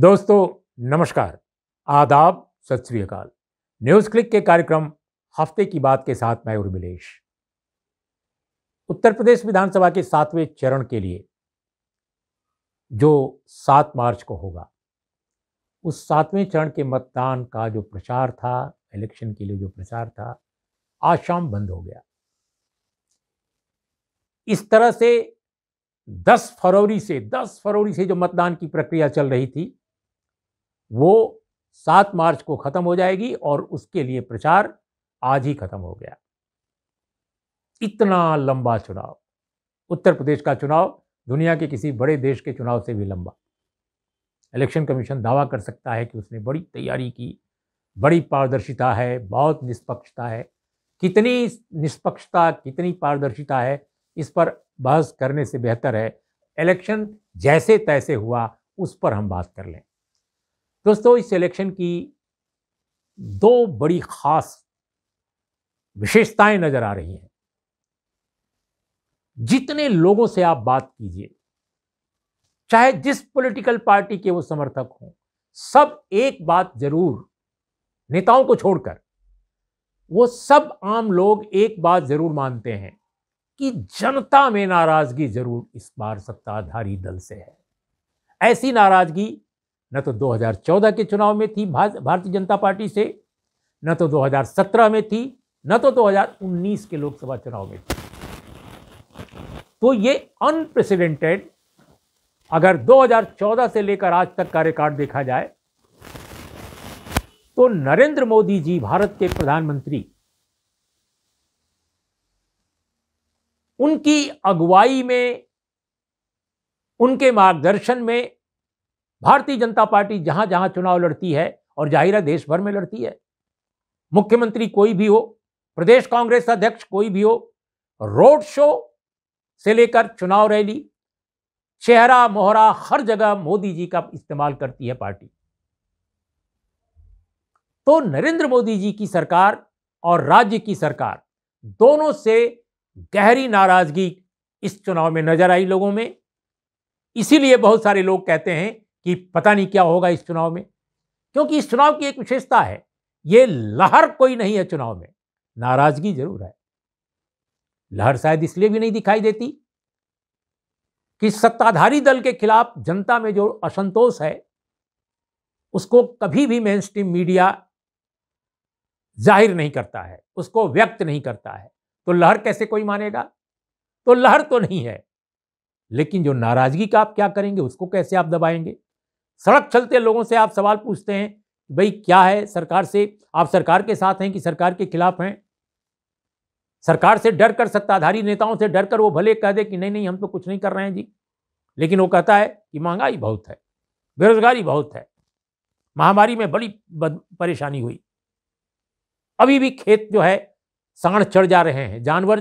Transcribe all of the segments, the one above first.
दोस्तों नमस्कार आदाब सत श्रीकाल न्यूज क्लिक के कार्यक्रम हफ्ते की बात के साथ मैं उर्मिलेश उत्तर प्रदेश विधानसभा के सातवें चरण के लिए जो सात मार्च को होगा उस सातवें चरण के मतदान का जो प्रचार था इलेक्शन के लिए जो प्रचार था आज शाम बंद हो गया इस तरह से 10 फरवरी से 10 फरवरी से जो मतदान की प्रक्रिया चल रही थी वो सात मार्च को ख़त्म हो जाएगी और उसके लिए प्रचार आज ही ख़त्म हो गया इतना लंबा चुनाव उत्तर प्रदेश का चुनाव दुनिया के किसी बड़े देश के चुनाव से भी लंबा इलेक्शन कमीशन दावा कर सकता है कि उसने बड़ी तैयारी की बड़ी पारदर्शिता है बहुत निष्पक्षता है कितनी निष्पक्षता कितनी पारदर्शिता है इस पर बहस करने से बेहतर है इलेक्शन जैसे तैसे हुआ उस पर हम बात कर लें दोस्तों इस इलेक्शन की दो बड़ी खास विशेषताएं नजर आ रही हैं जितने लोगों से आप बात कीजिए चाहे जिस पॉलिटिकल पार्टी के वो समर्थक हों सब एक बात जरूर नेताओं को छोड़कर वो सब आम लोग एक बात जरूर मानते हैं कि जनता में नाराजगी जरूर इस बार सत्ताधारी दल से है ऐसी नाराजगी न तो 2014 के चुनाव में थी भारतीय जनता पार्टी से न तो 2017 में थी न तो 2019 के लोकसभा चुनाव में थी तो ये अनप्रेसिडेंटेड अगर 2014 से लेकर आज तक का रिकॉर्ड देखा जाए तो नरेंद्र मोदी जी भारत के प्रधानमंत्री उनकी अगुवाई में उनके मार्गदर्शन में भारतीय जनता पार्टी जहां जहां चुनाव लड़ती है और है देश भर में लड़ती है मुख्यमंत्री कोई भी हो प्रदेश कांग्रेस अध्यक्ष कोई भी हो रोड शो से लेकर चुनाव रैली चेहरा मोहरा हर जगह मोदी जी का इस्तेमाल करती है पार्टी तो नरेंद्र मोदी जी की सरकार और राज्य की सरकार दोनों से गहरी नाराजगी इस चुनाव में नजर आई लोगों में इसीलिए बहुत सारे लोग कहते हैं कि पता नहीं क्या होगा इस चुनाव में क्योंकि इस चुनाव की एक विशेषता है ये लहर कोई नहीं है चुनाव में नाराजगी जरूर है लहर शायद इसलिए भी नहीं दिखाई देती कि सत्ताधारी दल के खिलाफ जनता में जो असंतोष है उसको कभी भी मेन स्ट्रीम मीडिया जाहिर नहीं करता है उसको व्यक्त नहीं करता है तो लहर कैसे कोई मानेगा तो लहर तो नहीं है लेकिन जो नाराजगी का आप क्या करेंगे उसको कैसे आप दबाएंगे सड़क चलते लोगों से आप सवाल पूछते हैं भाई क्या है सरकार से आप सरकार के साथ हैं कि सरकार के खिलाफ हैं सरकार से डर कर सत्ताधारी नेताओं से डर कर वो भले कह दे कि नहीं नहीं हम तो कुछ नहीं कर रहे हैं जी लेकिन वो कहता है कि महंगाई बहुत है बेरोजगारी बहुत है महामारी में बड़ी परेशानी हुई अभी भी खेत जो है साण चढ़ जा रहे हैं जानवर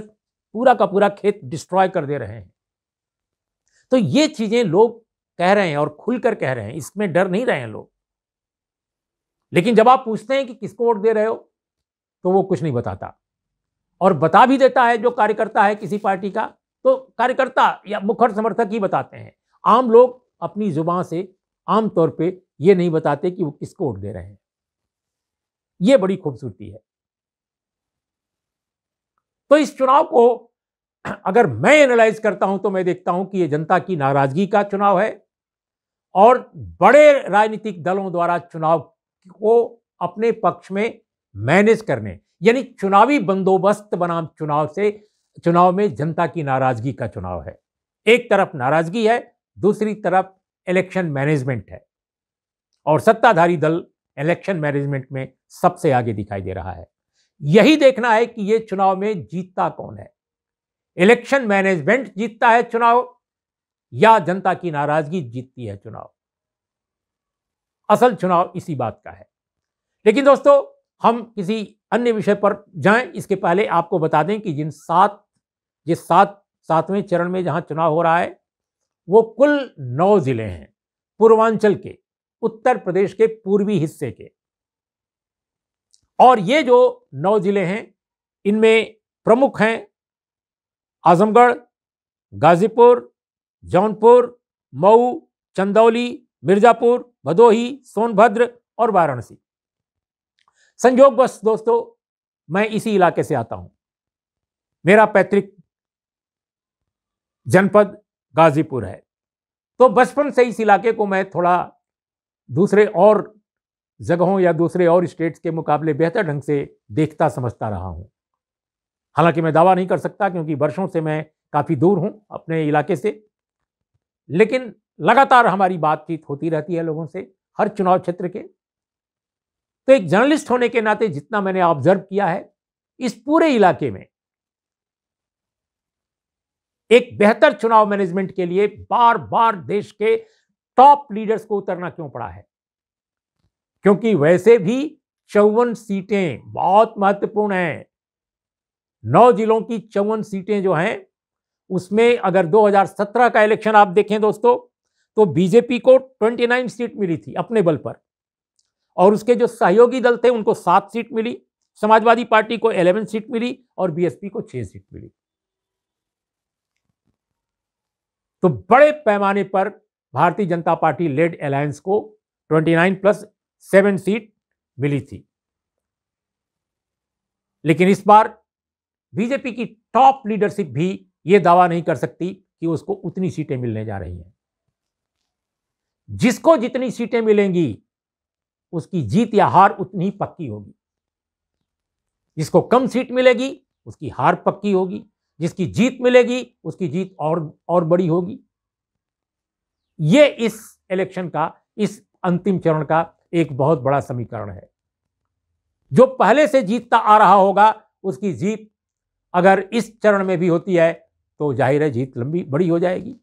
पूरा का पूरा खेत डिस्ट्रॉय कर दे रहे हैं तो ये चीजें लोग कह रहे हैं और खुलकर कह रहे हैं इसमें डर नहीं रहे हैं लोग लेकिन जब आप पूछते हैं कि किसको वोट दे रहे हो तो वो कुछ नहीं बताता और बता भी देता है जो कार्यकर्ता है किसी पार्टी का तो कार्यकर्ता या मुखर समर्थक ही बताते हैं आम लोग अपनी जुबान से आम तौर पे ये नहीं बताते कि वो किसको वोट दे रहे हैं ये बड़ी खूबसूरती है तो इस चुनाव को अगर मैं एनालाइज करता हूं तो मैं देखता हूं कि ये जनता की नाराजगी का चुनाव है और बड़े राजनीतिक दलों द्वारा चुनाव को अपने पक्ष में मैनेज करने यानी चुनावी बंदोबस्त बनाम चुनाव से चुनाव में जनता की नाराजगी का चुनाव है एक तरफ नाराजगी है दूसरी तरफ इलेक्शन मैनेजमेंट है और सत्ताधारी दल इलेक्शन मैनेजमेंट में सबसे आगे दिखाई दे रहा है यही देखना है कि ये चुनाव में जीतता कौन है इलेक्शन मैनेजमेंट जीतता है चुनाव या जनता की नाराजगी जीतती है चुनाव असल चुनाव इसी बात का है लेकिन दोस्तों हम किसी अन्य विषय पर जाएं इसके पहले आपको बता दें कि जिन सात जिस सात सातवें चरण में जहां चुनाव हो रहा है वो कुल नौ जिले हैं पूर्वांचल के उत्तर प्रदेश के पूर्वी हिस्से के और ये जो नौ जिले हैं इनमें प्रमुख हैं आजमगढ़ गाजीपुर जौनपुर मऊ चंदौली मिर्जापुर भदोही सोनभद्र और वाराणसी संजोग बस दोस्तों मैं इसी इलाके से आता हूं मेरा पैतृक जनपद गाजीपुर है तो बचपन से इस इलाके को मैं थोड़ा दूसरे और जगहों या दूसरे और स्टेट्स के मुकाबले बेहतर ढंग से देखता समझता रहा हूँ हालांकि मैं दावा नहीं कर सकता क्योंकि वर्षों से मैं काफ़ी दूर हूँ अपने इलाके से लेकिन लगातार हमारी बातचीत होती रहती है लोगों से हर चुनाव क्षेत्र के तो एक जर्नलिस्ट होने के नाते जितना मैंने ऑब्जर्व किया है इस पूरे इलाके में एक बेहतर चुनाव मैनेजमेंट के लिए बार बार देश के टॉप लीडर्स को उतरना क्यों पड़ा है क्योंकि वैसे भी चौवन सीटें बहुत महत्वपूर्ण हैं नौ जिलों की चौवन सीटें जो हैं उसमें अगर 2017 का इलेक्शन आप देखें दोस्तों तो बीजेपी को 29 सीट मिली थी अपने बल पर और उसके जो सहयोगी दल थे उनको सात सीट मिली समाजवादी पार्टी को 11 सीट मिली और बीएसपी को छह सीट मिली तो बड़े पैमाने पर भारतीय जनता पार्टी लेड अलायंस को 29 प्लस सेवन सीट मिली थी लेकिन इस बार बीजेपी की टॉप लीडरशिप भी ये दावा नहीं कर सकती कि उसको उतनी सीटें मिलने जा रही हैं जिसको जितनी सीटें मिलेंगी उसकी जीत या हार उतनी पक्की होगी जिसको कम सीट मिलेगी उसकी हार पक्की होगी जिसकी जीत मिलेगी उसकी जीत और और बड़ी होगी ये इस इलेक्शन का इस अंतिम चरण का एक बहुत बड़ा समीकरण है जो पहले से जीतता आ रहा होगा उसकी जीत अगर इस चरण में भी होती है तो जाहिर है जीत लंबी बड़ी हो जाएगी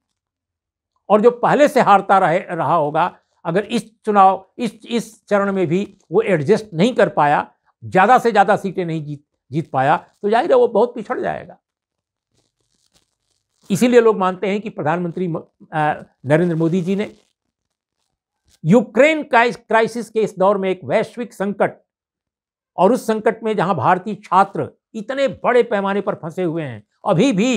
और जो पहले से हारता रहे रहा होगा अगर इस चुनाव इस इस चरण में भी वो एडजस्ट नहीं कर पाया ज़्यादा से ज़्यादा सीटें नहीं जीत जीत पाया तो जाहिर है वो बहुत पिछड़ जाएगा इसीलिए लोग मानते हैं कि प्रधानमंत्री नरेंद्र मोदी जी ने यूक्रेन क्राइसिस के इस दौर में एक वैश्विक संकट और उस संकट में जहां भारतीय छात्र इतने बड़े पैमाने पर फंसे हुए हैं अभी भी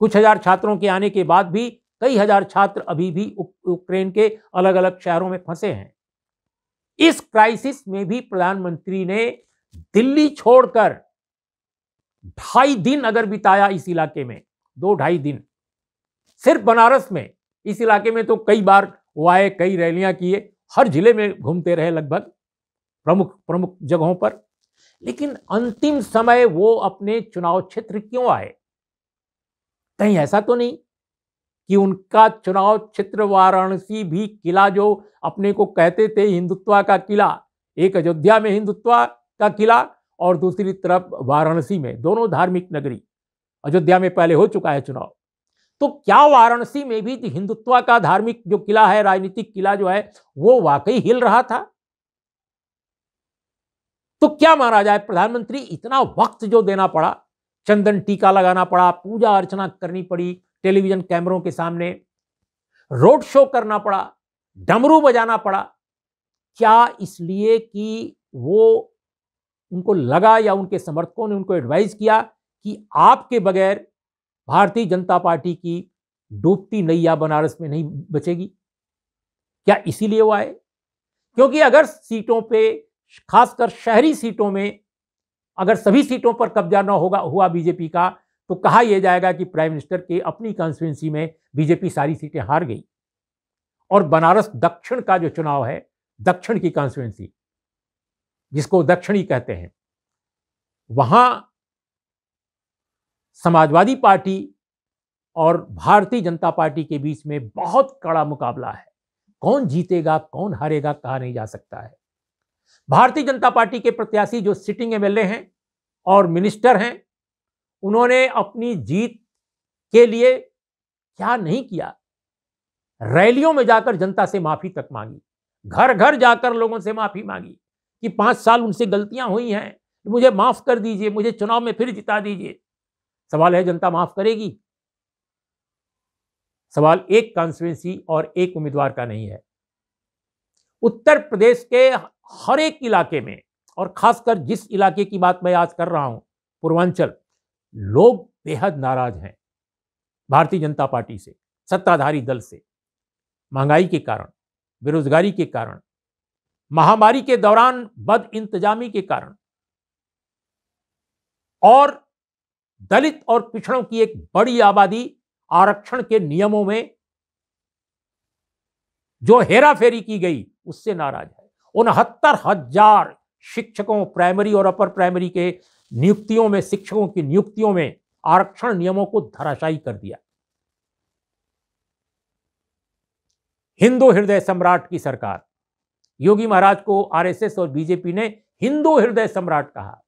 कुछ हजार छात्रों के आने के बाद भी कई हजार छात्र अभी भी यूक्रेन के अलग अलग शहरों में फंसे हैं इस क्राइसिस में भी प्रधानमंत्री ने दिल्ली छोड़कर ढाई दिन अगर बिताया इस इलाके में दो ढाई दिन सिर्फ बनारस में इस इलाके में तो कई बार वो आए कई रैलियां किए हर जिले में घूमते रहे लगभग प्रमुख प्रमुख जगहों पर लेकिन अंतिम समय वो अपने चुनाव क्षेत्र क्यों आए कहीं ऐसा तो नहीं कि उनका चुनाव क्षेत्र वाराणसी भी किला जो अपने को कहते थे हिंदुत्व का किला एक अयोध्या में हिंदुत्व का किला और दूसरी तरफ वाराणसी में दोनों धार्मिक नगरी अयोध्या में पहले हो चुका है चुनाव तो क्या वाराणसी में भी हिंदुत्व का धार्मिक जो किला है राजनीतिक किला जो है वो वाकई हिल रहा था तो क्या महाराजा है प्रधानमंत्री इतना वक्त जो देना पड़ा चंदन टीका लगाना पड़ा पूजा अर्चना करनी पड़ी टेलीविजन कैमरों के सामने रोड शो करना पड़ा डमरू बजाना पड़ा क्या इसलिए कि वो उनको लगा या उनके समर्थकों ने उनको एडवाइस किया कि आपके बगैर भारतीय जनता पार्टी की डूबती नैया बनारस में नहीं बचेगी क्या इसीलिए वो आए क्योंकि अगर सीटों पे खासकर शहरी सीटों में अगर सभी सीटों पर कब्जा न होगा हुआ बीजेपी का तो कहा यह जाएगा कि प्राइम मिनिस्टर के अपनी कॉन्स्टिट्युएंसी में बीजेपी सारी सीटें हार गई और बनारस दक्षिण का जो चुनाव है दक्षिण की कॉन्स्टिट्युएंसी जिसको दक्षिणी कहते हैं वहां समाजवादी पार्टी और भारतीय जनता पार्टी के बीच में बहुत कड़ा मुकाबला है कौन जीतेगा कौन हारेगा कहा नहीं जा सकता है भारतीय जनता पार्टी के प्रत्याशी जो सिटिंग एमएलए हैं और मिनिस्टर हैं उन्होंने अपनी जीत के लिए क्या नहीं किया रैलियों में जाकर जनता से माफी तक मांगी घर घर जाकर लोगों से माफी मांगी कि पांच साल उनसे गलतियां हुई हैं मुझे माफ कर दीजिए मुझे चुनाव में फिर जिता दीजिए सवाल है जनता माफ करेगी सवाल एक कॉन्स्टिट्युएंसी और एक उम्मीदवार का नहीं है उत्तर प्रदेश के हर एक इलाके में और खासकर जिस इलाके की बात मैं आज कर रहा हूं पूर्वांचल लोग बेहद नाराज हैं भारतीय जनता पार्टी से सत्ताधारी दल से महंगाई के कारण बेरोजगारी के कारण महामारी के दौरान बद इंतजामी के कारण और दलित और पिछड़ों की एक बड़ी आबादी आरक्षण के नियमों में जो हेरा फेरी की गई उससे नाराज है उनहत्तर हजार शिक्षकों प्राइमरी और अपर प्राइमरी के नियुक्तियों में शिक्षकों की नियुक्तियों में आरक्षण नियमों को धराशायी कर दिया हिंदू हृदय सम्राट की सरकार योगी महाराज को आरएसएस और बीजेपी ने हिंदू हृदय सम्राट कहा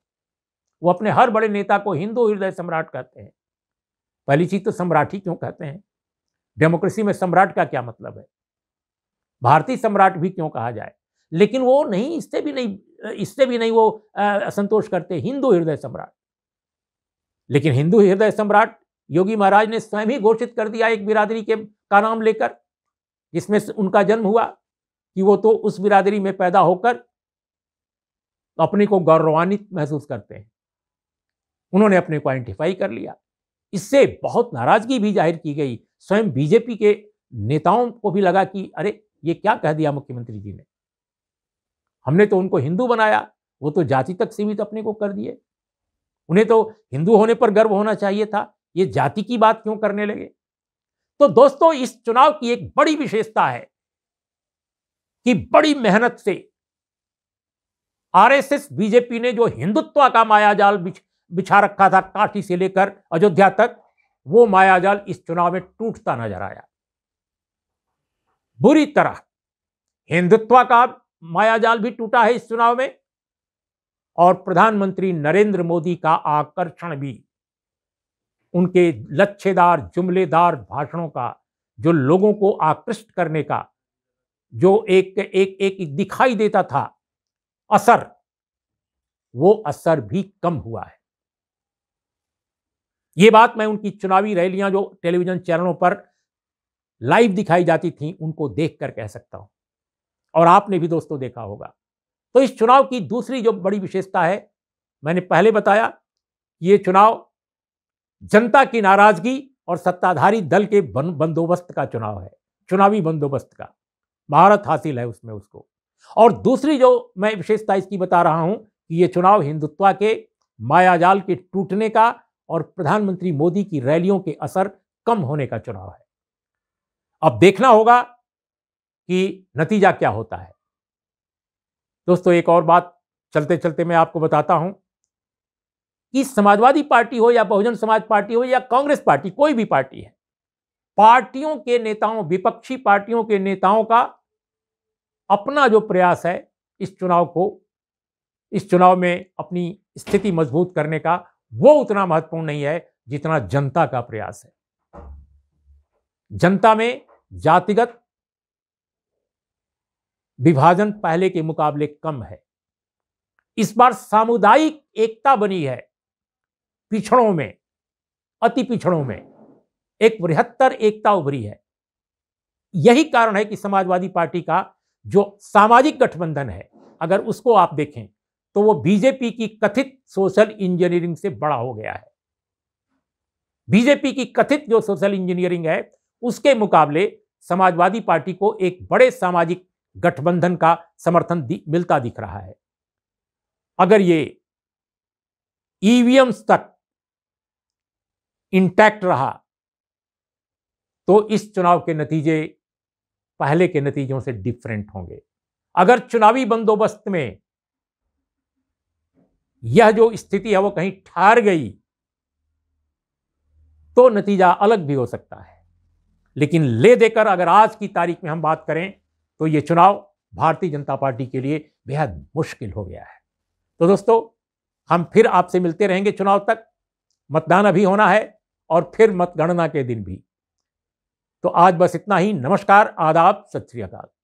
वो अपने हर बड़े नेता को हिंदू हृदय सम्राट कहते हैं पहली चीज तो सम्राट ही क्यों कहते हैं डेमोक्रेसी में सम्राट का क्या मतलब है भारतीय सम्राट भी क्यों कहा जाए लेकिन वो नहीं इससे भी नहीं इससे भी नहीं वो असंतोष करते हिंदू हृदय सम्राट लेकिन हिंदू हृदय सम्राट योगी महाराज ने स्वयं ही घोषित कर दिया एक बिरादरी के का नाम लेकर जिसमें उनका जन्म हुआ कि वो तो उस बिरादरी में पैदा होकर अपने को गौरवान्वित महसूस करते हैं उन्होंने अपने को आइडेंटिफाई कर लिया इससे बहुत नाराजगी भी जाहिर की गई स्वयं बीजेपी के नेताओं को भी लगा कि अरे ये क्या कह दिया मुख्यमंत्री जी ने हमने तो उनको हिंदू बनाया वो तो जाति तक सीमित अपने को कर दिए उन्हें तो हिंदू होने पर गर्व होना चाहिए था ये जाति की बात क्यों करने लगे तो दोस्तों इस चुनाव की एक बड़ी विशेषता है कि बड़ी मेहनत से आरएसएस बीजेपी ने जो हिंदुत्व का मायाजाल बिछा रखा था काठी से लेकर अयोध्या तक वो मायाजाल इस चुनाव में टूटता नजर आया बुरी तरह हिंदुत्व का मायाजाल भी टूटा है इस चुनाव में और प्रधानमंत्री नरेंद्र मोदी का आकर्षण भी उनके लच्छेदार जुमलेदार भाषणों का जो लोगों को आकृष्ट करने का जो एक एक एक दिखाई देता था असर वो असर भी कम हुआ है ये बात मैं उनकी चुनावी रैलियां जो टेलीविजन चैनलों पर लाइव दिखाई जाती थी उनको देख कर कह सकता हूं और आपने भी दोस्तों देखा होगा तो इस चुनाव की दूसरी जो बड़ी विशेषता है मैंने पहले बताया ये चुनाव जनता की नाराजगी और सत्ताधारी दल के बंदोबस्त का चुनाव है चुनावी बंदोबस्त का महारत हासिल है उसमें उसको और दूसरी जो मैं विशेषता इसकी बता रहा हूं कि ये चुनाव हिंदुत्व के मायाजाल के टूटने का और प्रधानमंत्री मोदी की रैलियों के असर कम होने का चुनाव है अब देखना होगा कि नतीजा क्या होता है दोस्तों एक और बात चलते चलते मैं आपको बताता हूं कि समाजवादी पार्टी हो या बहुजन समाज पार्टी हो या कांग्रेस पार्टी कोई भी पार्टी है पार्टियों के नेताओं विपक्षी पार्टियों के नेताओं का अपना जो प्रयास है इस चुनाव को इस चुनाव में अपनी स्थिति मजबूत करने का वो उतना महत्वपूर्ण नहीं है जितना जनता का प्रयास है जनता में जातिगत विभाजन पहले के मुकाबले कम है इस बार सामुदायिक एकता बनी है पिछड़ों में अति पिछड़ों में एक बृहत्तर एकता उभरी है यही कारण है कि समाजवादी पार्टी का जो सामाजिक गठबंधन है अगर उसको आप देखें तो वो बीजेपी की कथित सोशल इंजीनियरिंग से बड़ा हो गया है बीजेपी की कथित जो सोशल इंजीनियरिंग है उसके मुकाबले समाजवादी पार्टी को एक बड़े सामाजिक गठबंधन का समर्थन मिलता दिख रहा है अगर ये ईवीएम e तक इंटैक्ट रहा तो इस चुनाव के नतीजे पहले के नतीजों से डिफरेंट होंगे अगर चुनावी बंदोबस्त में यह जो स्थिति है वो कहीं ठहर गई तो नतीजा अलग भी हो सकता है लेकिन ले देकर अगर आज की तारीख में हम बात करें तो ये चुनाव भारतीय जनता पार्टी के लिए बेहद मुश्किल हो गया है तो दोस्तों हम फिर आपसे मिलते रहेंगे चुनाव तक मतदान अभी होना है और फिर मतगणना के दिन भी तो आज बस इतना ही नमस्कार आदाब सत श्री अकाल